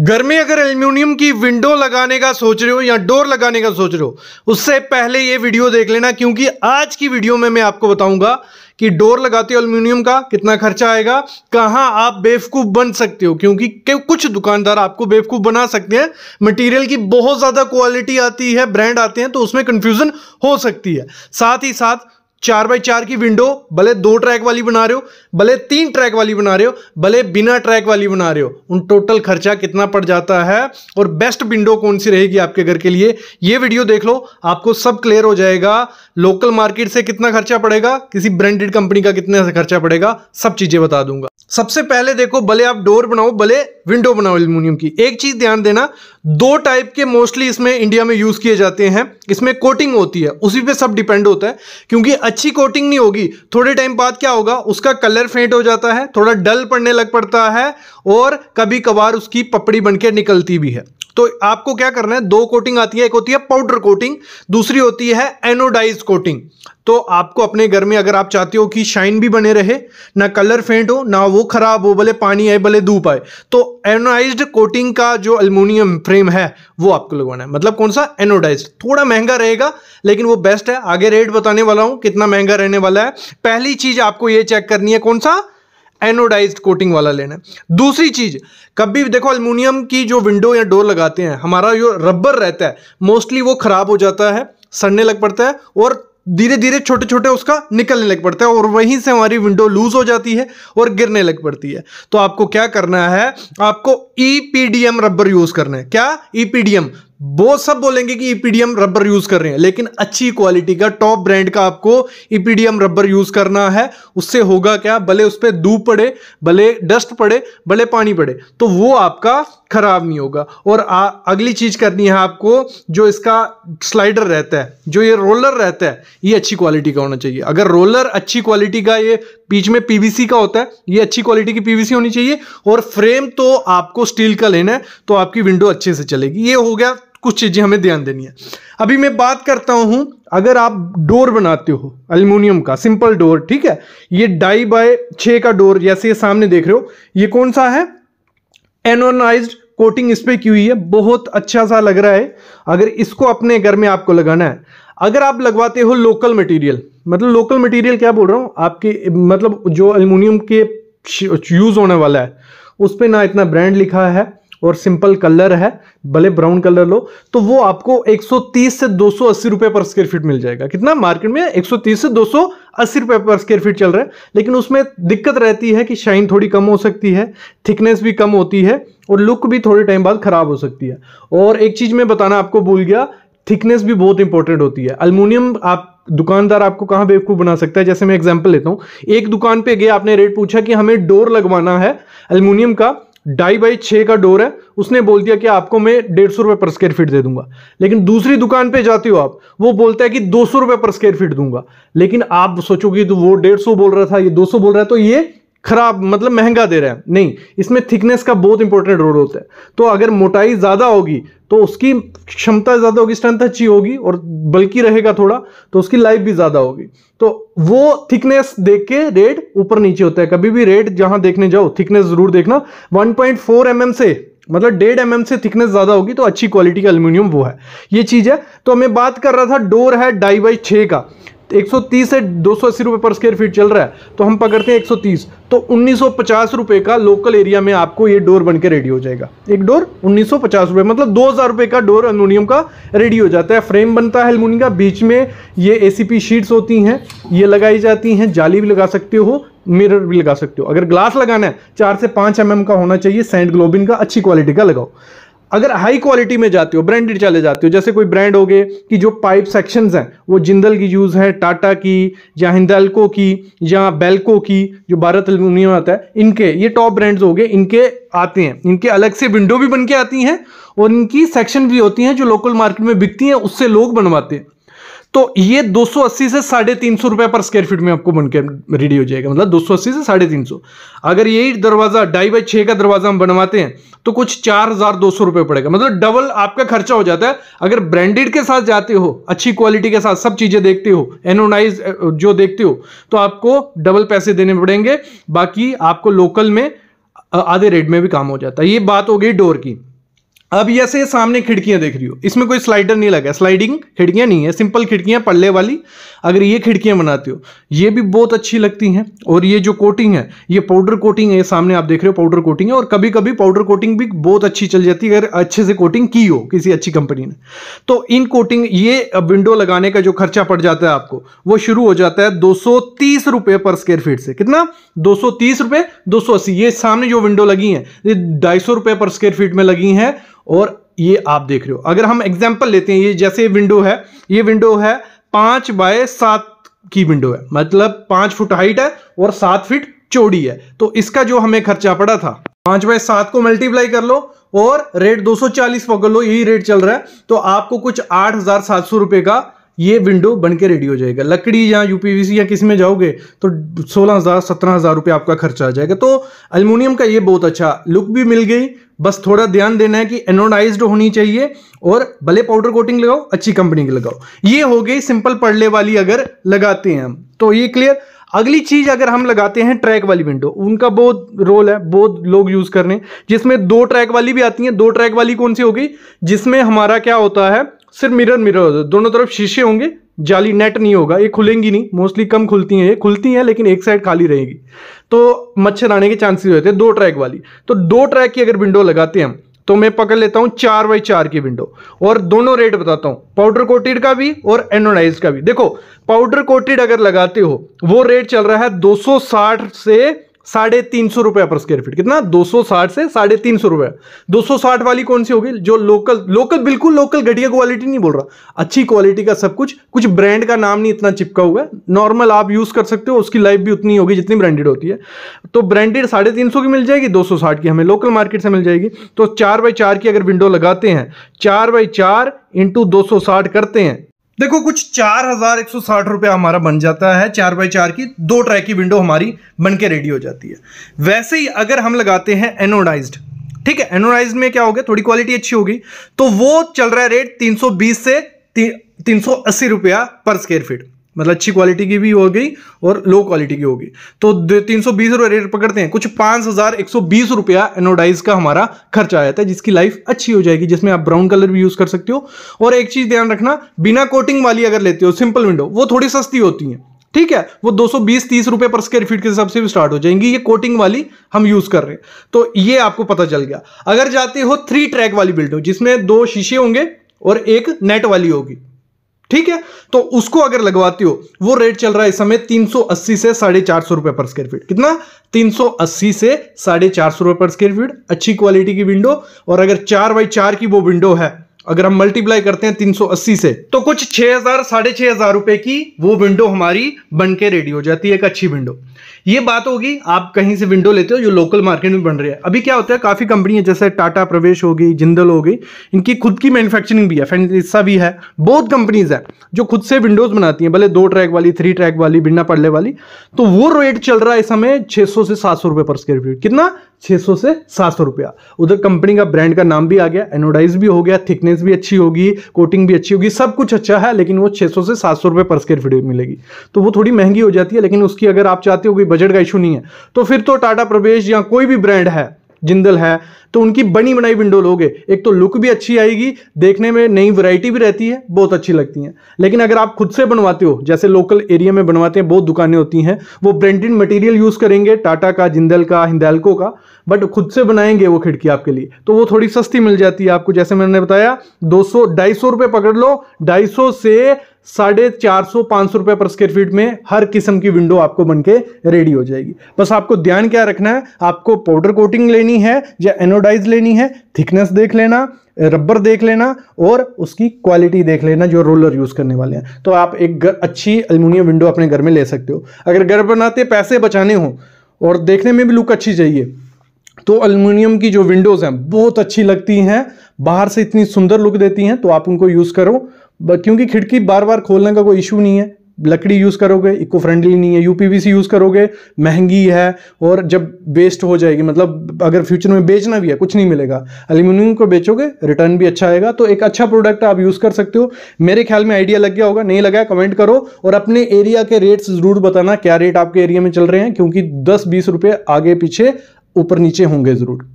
घर में अगर एल्यूमिनियम की विंडो लगाने का सोच रहे हो या डोर लगाने का सोच रहे हो उससे पहले ये वीडियो देख लेना क्योंकि आज की वीडियो में मैं आपको बताऊंगा कि डोर लगाते हो एल्यूमिनियम का कितना खर्चा आएगा कहाँ आप बेवकूफ़ बन सकते हो क्योंकि कुछ दुकानदार आपको बेवकूफ़ बना सकते हैं मटेरियल की बहुत ज़्यादा क्वालिटी आती है ब्रांड आते हैं तो उसमें कंफ्यूजन हो सकती है साथ ही साथ चार बाई चार की विंडो भले दो ट्रैक वाली बना रहे हो भले तीन ट्रैक वाली बना रहे हो भले बिना ट्रैक वाली बना रहे हो उन टोटल खर्चा कितना पड़ जाता है और बेस्ट विंडो कौन सी रहेगी आपके घर के लिए ये वीडियो देख लो आपको सब क्लियर हो जाएगा लोकल मार्केट से कितना खर्चा पड़ेगा किसी ब्रांडेड कंपनी का कितना खर्चा पड़ेगा सब चीज़ें बता दूंगा सबसे पहले देखो भले आप डोर बनाओ भले विंडो बनाओ एल्यूमिनियम की एक चीज़ ध्यान देना दो टाइप के मोस्टली इसमें इंडिया में यूज़ किए जाते हैं इसमें कोटिंग होती है उसी पे सब डिपेंड होता है क्योंकि अच्छी कोटिंग नहीं होगी थोड़े टाइम बाद क्या होगा उसका कलर फेंट हो जाता है थोड़ा डल पड़ने लग पड़ता है और कभी कभार उसकी पपड़ी बनकर निकलती भी है तो आपको क्या करना है दो कोटिंग आती है एक होती है पाउडर कोटिंग दूसरी होती है एनोडाइज कोटिंग तो आपको अपने घर में अगर आप चाहते हो कि शाइन भी बने रहे ना कलर फेंट हो ना वो खराब हो भले पानी आए भले धूप आए तो एनोडाइज कोटिंग का जो अल्मोनियम फ्रेम है वो आपको लगवाना है मतलब कौन सा एनोडाइज थोड़ा महंगा रहेगा लेकिन वो बेस्ट है आगे रेट बताने वाला हूं कितना महंगा रहने वाला है पहली चीज आपको ये चेक करनी है कौन सा एनोडाइज कोटिंग वाला लेना है दूसरी चीज़ कभी देखो अल्मोनियम की जो विंडो या डोर लगाते हैं हमारा जो रबर रहता है मोस्टली वो ख़राब हो जाता है सड़ने लग पड़ता है और धीरे धीरे छोटे छोटे उसका निकलने लग पड़ता है और वहीं से हमारी विंडो लूज हो जाती है और गिरने लग पड़ती है तो आपको क्या करना है आपको ईपीडीएम रबर यूज करना है क्या ईपीडीएम e वो सब बोलेंगे कि ईपीडीएम रबर यूज कर रहे हैं लेकिन अच्छी क्वालिटी का टॉप ब्रांड का आपको ईपीडीएम रबर यूज करना है उससे होगा क्या भले उस पर धूप पड़े भले डस्ट पड़े भले पानी पड़े तो वो आपका खराब नहीं होगा और आ, अगली चीज करनी है आपको जो इसका स्लाइडर रहता है जो ये रोलर रहता है ये अच्छी क्वालिटी का होना चाहिए अगर रोलर अच्छी क्वालिटी का ये बीच में पीवीसी का होता है ये अच्छी क्वालिटी की पीवीसी होनी चाहिए और फ्रेम तो आपको स्टील का लेना है तो आपकी विंडो अच्छे से चलेगी ये हो गया कुछ चीज़ें हमें ध्यान देनी है अभी मैं बात करता हूं अगर आप डोर बनाते हो अल्मोनियम का सिंपल डोर ठीक है ये डाई बाय छ का डोर जैसे ये सामने देख रहे हो ये कौन सा है एनोनाइज कोटिंग इस पर की हुई है बहुत अच्छा सा लग रहा है अगर इसको अपने घर में आपको लगाना है अगर आप लगवाते हो लोकल मटेरियल मतलब लोकल मटेरियल क्या बोल रहा हूँ आपके मतलब जो अल्मोनियम के यूज़ होने वाला है उस पर ना इतना ब्रांड लिखा है और सिंपल कलर है भले ब्राउन कलर लो तो वो आपको 130 से 280 रुपये पर स्क्वेयर फीट मिल जाएगा कितना मार्केट में 130 से 280 रुपए पर स्क्वेयर फीट चल रहा है लेकिन उसमें दिक्कत रहती है कि शाइन थोड़ी कम हो सकती है थिकनेस भी कम होती है और लुक भी थोड़े टाइम बाद खराब हो सकती है और एक चीज़ मैं बताना आपको भूल गया थिकनेस भी बहुत इंपॉर्टेंट होती है अल्मोनियम आप दुकानदार आपको कहाँ बेवकूफ़ बना सकता है जैसे मैं एग्जाम्पल लेता हूँ एक दुकान पे गए आपने रेट पूछा कि हमें डोर लगवाना है अल्मोनियम का ढाई बाई छः का डोर है उसने बोल दिया कि आपको मैं डेढ़ सौ रुपये पर स्क्वायर फीट दे दूंगा लेकिन दूसरी दुकान पे जाते हो आप वो बोलता है कि दो सौ रुपये पर स्क्वायर फीट दूंगा लेकिन आप सोचो कि तो वो डेढ़ सौ बोल रहा था ये दो सौ बोल रहा है तो ये खराब मतलब महंगा दे रहा है नहीं इसमें थिकनेस का बहुत इंपॉर्टेंट रोल होता है तो अगर मोटाई ज़्यादा होगी तो उसकी क्षमता ज़्यादा होगी स्ट्रेंथ अच्छी होगी और बल्कि रहेगा थोड़ा तो उसकी लाइफ भी ज़्यादा होगी तो वो थिकनेस देख के रेट ऊपर नीचे होता है कभी भी रेट जहां देखने जाओ थिकनेस जरूर देखना 1.4 पॉइंट mm से मतलब डेढ़ एम mm से थिकनेस ज़्यादा होगी तो अच्छी क्वालिटी का एल्यूमिनियम वो है ये चीज़ है तो मैं बात कर रहा था डोर है डाई बाई छ का 130 से दो सौ पर स्क्वायर फीट चल रहा है तो हम पकड़ते हैं 130 तो उन्नीस सौ का लोकल एरिया में आपको ये डोर बनकर रेडी हो जाएगा एक डोर उन्नीस सौ मतलब दो हज़ार रुपये का डोर एलमिनियम का रेडी हो जाता है फ्रेम बनता है एलमिनियम का बीच में ये ए शीट्स होती हैं ये लगाई जाती हैं जाली भी लगा सकते हो मिरर भी लगा सकते हो अगर ग्लास लगाना है चार से पाँच एम का होना चाहिए सेंट ग्लोबिन का अच्छी क्वालिटी का लगाओ अगर हाई क्वालिटी में जाते हो ब्रांडेड चले जाते हो जैसे कोई ब्रांड हो गए कि जो पाइप सेक्शंस हैं वो जिंदल की यूज़ है टाटा की या हिंदेल्को की या बेल्को की जो भारत एल्यूमिनियम आता है इनके ये टॉप ब्रांड्स हो गए इनके आते हैं इनके अलग से विंडो भी बन के आती हैं और इनकी सेक्शन भी होती हैं जो लोकल मार्केट में बिकती हैं उससे लोग बनवाते हैं तो ये 280 से साढ़े तीन सौ रुपए पर स्क्वायर फीट में आपको बनकर रेडी हो जाएगा मतलब 280 से साढ़े तीन सौ अगर यही दरवाज़ा ढाई बाई छ का दरवाज़ा हम बनवाते हैं तो कुछ चार हज़ार दो सौ रुपए पड़ेगा मतलब डबल आपका खर्चा हो जाता है अगर ब्रांडेड के साथ जाते हो अच्छी क्वालिटी के साथ सब चीज़ें देखते हो एनोनाइज जो देखते हो तो आपको डबल पैसे देने पड़ेंगे बाकी आपको लोकल में आधे रेट में भी काम हो जाता है ये बात हो गई डोर की अब जैसे सामने खिड़कियां देख रही हो इसमें कोई स्लाइडर नहीं लगा स्लाइडिंग खिड़कियां नहीं है सिंपल खिड़कियां पल्ले वाली अगर ये खिड़कियां बनाते हो ये भी बहुत अच्छी लगती हैं और ये जो कोटिंग है ये पाउडर कोटिंग है सामने आप देख रहे हो पाउडर कोटिंग है और कभी कभी पाउडर कोटिंग भी बहुत अच्छी चल जाती है अगर अच्छे से कोटिंग की हो किसी अच्छी कंपनी ने तो इन कोटिंग ये विंडो लगाने का जो खर्चा पड़ जाता है आपको वो शुरू हो जाता है दो रुपए पर स्क्वेयर फीट से कितना दो रुपए दो ये सामने जो विंडो लगी है ये ढाई रुपए पर स्क्वेयर फीट में लगी है और ये आप देख रहे हो अगर हम एग्जाम्पल लेते हैं ये जैसे विंडो है ये विंडो है पांच बाय सात की विंडो है मतलब पांच फुट हाइट है और सात फीट चौड़ी है तो इसका जो हमें खर्चा पड़ा था पांच बाय सात को मल्टीप्लाई कर लो और रेट 240 पकड़ लो यही रेट चल रहा है तो आपको कुछ आठ हज़ार सात सौ रुपए का ये विंडो बन के रेडी हो जाएगा लकड़ी या यूपीवीसी या किसी में जाओगे तो सोलह हज़ार सत्रह हज़ार रुपये आपका खर्चा आ जाएगा तो अल्मोनियम का ये बहुत अच्छा लुक भी मिल गई बस थोड़ा ध्यान देना है कि एनोडाइज होनी चाहिए और भले पाउडर कोटिंग लगाओ अच्छी कंपनी की लगाओ ये हो गई सिंपल पड़ले वाली अगर लगाते हैं हम तो ये क्लियर अगली चीज अगर हम लगाते हैं ट्रैक वाली विंडो उनका बहुत रोल है बहुत लोग यूज कर रहे हैं जिसमें दो ट्रैक वाली भी आती है दो ट्रैक वाली कौन सी होगी जिसमें हमारा क्या होता है सिर्फ मिरर मिरर होता है दोनों तरफ शीशे होंगे जाली नेट नहीं होगा ये खुलेंगी नहीं मोस्टली कम खुलती हैं ये खुलती हैं लेकिन एक साइड खाली रहेगी तो मच्छर आने के चांसेस रहते हैं दो ट्रैक वाली तो दो ट्रैक की अगर विंडो लगाते हैं हम तो मैं पकड़ लेता हूँ चार बाई चार की विंडो और दोनों रेट बताता हूँ पाउडर कोटेड का भी और एनोनाइज का भी देखो पाउडर कोटेड अगर लगाते हो वो रेट चल रहा है दो से साढ़े तीन सौ रुपया पर स्क्वायर फीट कितना दो सौ साठ से साढ़े तीन सौ रुपया दो सौ साठ वाली कौन सी होगी जो लोकल लोकल बिल्कुल लोकल घटिया क्वालिटी नहीं बोल रहा अच्छी क्वालिटी का सब कुछ कुछ ब्रांड का नाम नहीं इतना चिपका हुआ है नॉर्मल आप यूज कर सकते हो उसकी लाइफ भी उतनी होगी जितनी ब्रांडेड होती है तो ब्रांडेड साढ़े तीन सौ की मिल जाएगी दो सौ साठ की हमें लोकल मार्केट से मिल जाएगी तो चार बाई चार की अगर विंडो लगाते हैं चार बाई चार इंटू दो सौ साठ करते हैं देखो कुछ चार हजार एक सौ साठ रुपया हमारा बन जाता है चार बाई चार की दो ट्रैक की विंडो हमारी बन के रेडी हो जाती है वैसे ही अगर हम लगाते हैं एनोडाइज्ड ठीक है एनोडाइज में क्या हो गया थोड़ी क्वालिटी अच्छी होगी तो वो चल रहा है रेट बीस से ती, अस्सी रुपया पर स्क्वायर फीट मतलब अच्छी क्वालिटी की भी हो गई और लो क्वालिटी की होगी तो तीन सौ बीस रेट पकड़ते हैं कुछ पाँच हज़ार एक सौ बीस रुपया एनोडाइज का हमारा खर्चा आया था जिसकी लाइफ अच्छी हो जाएगी जिसमें आप ब्राउन कलर भी यूज़ कर सकते हो और एक चीज़ ध्यान रखना बिना कोटिंग वाली अगर लेते हो सिंपल विंडो वो थोड़ी सस्ती होती है ठीक है वो 220 30 रुपए पर स्क्वायर फीट के हिसाब से भी स्टार्ट हो जाएंगी ये कोटिंग वाली हम यूज कर रहे हैं तो ये आपको पता चल गया अगर जाते हो थ्री ट्रैक वाली बिल्ड जिसमें दो शीशे होंगे और एक नेट वाली होगी ठीक है तो उसको अगर लगवाती हो वो रेट चल रहा है इस समय 380 से साढ़े चार सौ रुपए पर स्क्वायर फीट कितना 380 से साढ़े चार सौ रुपए पर स्क्वायर फीट अच्छी क्वालिटी की विंडो और अगर चार बाई चार की वो विंडो है अगर हम मल्टीप्लाई करते हैं 380 से तो कुछ 6000 साढ़े छह हज़ार रुपए की वो विंडो हमारी बनके रेडी हो जाती है एक अच्छी विंडो ये बात होगी आप कहीं से विंडो लेते हो जो लोकल मार्केट में बन रही है अभी क्या होता है काफ़ी कंपनियां जैसे टाटा प्रवेश होगी जिंदल होगी इनकी खुद की मैन्युफैक्चरिंग भी है फैंसा भी है बहुत कंपनीज है जो खुद से विंडोज़ बनाती हैं भले दो ट्रैक वाली थ्री ट्रैक वाली बिना पड़ने वाली तो वो रेट चल रहा है इस समय छह से सात सौ पर स्क्वेयर फीट कितना 600 से 700 रुपया उधर कंपनी का ब्रांड का नाम भी आ गया एनोडाइज भी हो गया थिकनेस भी अच्छी होगी कोटिंग भी अच्छी होगी सब कुछ अच्छा है लेकिन वो 600 से 700 रुपए पर स्क्वेयर फीट मिलेगी तो वो थोड़ी महंगी हो जाती है लेकिन उसकी अगर आप चाहते हो कोई बजट का इशू नहीं है तो फिर तो टाटा प्रवेश या कोई भी ब्रांड है जिंदल है तो उनकी बनी बनाई विंडो लोगे एक तो लुक भी अच्छी आएगी देखने में नई वैरायटी भी रहती है बहुत अच्छी लगती हैं लेकिन अगर आप खुद से बनवाते हो जैसे लोकल एरिया में बनवाते हैं बहुत दुकानें होती हैं वो ब्रांडेड मटेरियल यूज़ करेंगे टाटा का जिंदल का हिंदालको का बट खुद से बनाएंगे वो खिड़की आपके लिए तो वो थोड़ी सस्ती मिल जाती है आपको जैसे मैंने बताया दो सौ ढाई सौ रुपये पकड़ लो ढाई सौ से साढ़े चार सौ पांच सौ रुपए पर स्क्वेयर फीट में हर किस्म की विंडो आपको बनके रेडी हो जाएगी बस आपको ध्यान क्या रखना है आपको पाउडर कोटिंग लेनी है या एनोडाइज लेनी है थिकनेस देख लेना रबर देख लेना और उसकी क्वालिटी देख लेना जो रोलर यूज़ करने वाले हैं तो आप एक अच्छी अल्मोनियम विंडो अपने घर में ले सकते हो अगर घर बनाते पैसे बचाने हो और देखने में भी लुक अच्छी चाहिए तो अल्मीनियम की जो विंडोज़ हैं बहुत अच्छी लगती हैं बाहर से इतनी सुंदर लुक देती हैं तो आप उनको यूज़ करो क्योंकि खिड़की बार बार खोलने का कोई इशू नहीं है लकड़ी यूज़ करोगे इको फ्रेंडली नहीं है यूपीवीसी यूज़ करोगे महंगी है और जब वेस्ट हो जाएगी मतलब अगर फ्यूचर में बेचना भी है कुछ नहीं मिलेगा एल्यूमिनियम को बेचोगे रिटर्न भी अच्छा आएगा तो एक अच्छा प्रोडक्ट आप यूज़ कर सकते हो मेरे ख्याल में आइडिया लग गया होगा नहीं लगा कमेंट करो और अपने एरिया के रेट्स ज़रूर बताना क्या रेट आपके एरिया में चल रहे हैं क्योंकि दस बीस रुपये आगे पीछे ऊपर नीचे होंगे ज़रूर